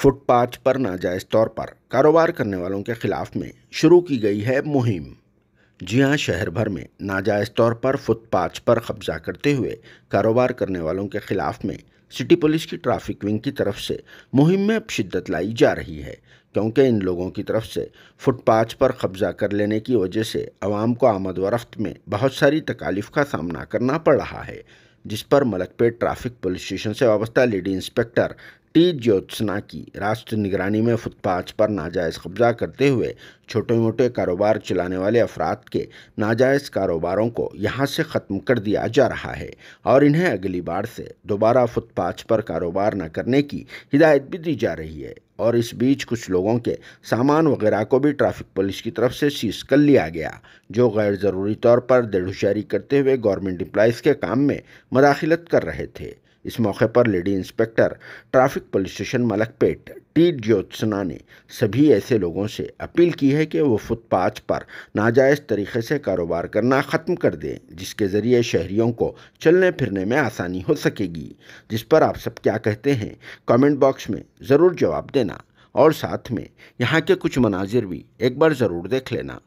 footpath पर नाजायज़ तौर पर कारोबार करने वालों के ख़िलाफ़ में शुरू की गई है मुहिम जी हाँ शहर भर में नाजायज़ तौर पर फुटपाथ पर कब्जा करते हुए कारोबार करने वालों के ख़िलाफ़ में सिटी पुलिस की ट्रैफिक विंग की तरफ से मुहिम में अब शिद्दत लाई जा रही है क्योंकि इन लोगों की तरफ से फुटपाथ पर कब्जा कर लेने की वजह से आवाम को आमद व रफ्त में बहुत सारी तकालीफ का सामना करना पड़ रहा है जिस पर मलकपेट ट्रैफिक पुलिस स्टेशन से वाबस्ता लेडी इंस्पेक्टर टी ज्योत्सना की राष्ट्र निगरानी में फुटपाथ पर नाजायज़ कब्जा करते हुए छोटे मोटे कारोबार चलाने वाले अफराद के नाजायज़ कारोबारों को यहाँ से ख़त्म कर दिया जा रहा है और इन्हें अगली बार से दोबारा फुटपाथ पर कारोबार न करने की हिदायत भी दी जा रही है और इस बीच कुछ लोगों के सामान वगैरह को भी ट्रैफिक पुलिस की तरफ से सीज कर लिया गया जो गैर ज़रूरी तौर पर देढ़ुशारी करते हुए गवर्नमेंट एम्प्लॉयज़ के काम में मदाखलत कर रहे थे इस मौके पर lady inspector traffic police station Malakpet T Jyotsna ने सभी ऐसे लोगों से अपील की है कि वो फुटपाथ पर नाजायज़ तरीके से कारोबार करना ख़त्म कर दें जिसके ज़रिए शहरियों को चलने फिरने में आसानी हो सकेगी जिस पर आप सब क्या कहते हैं कमेंट बॉक्स में ज़रूर जवाब देना और साथ में यहाँ के कुछ मनाजिर भी एक बार ज़रूर देख लेना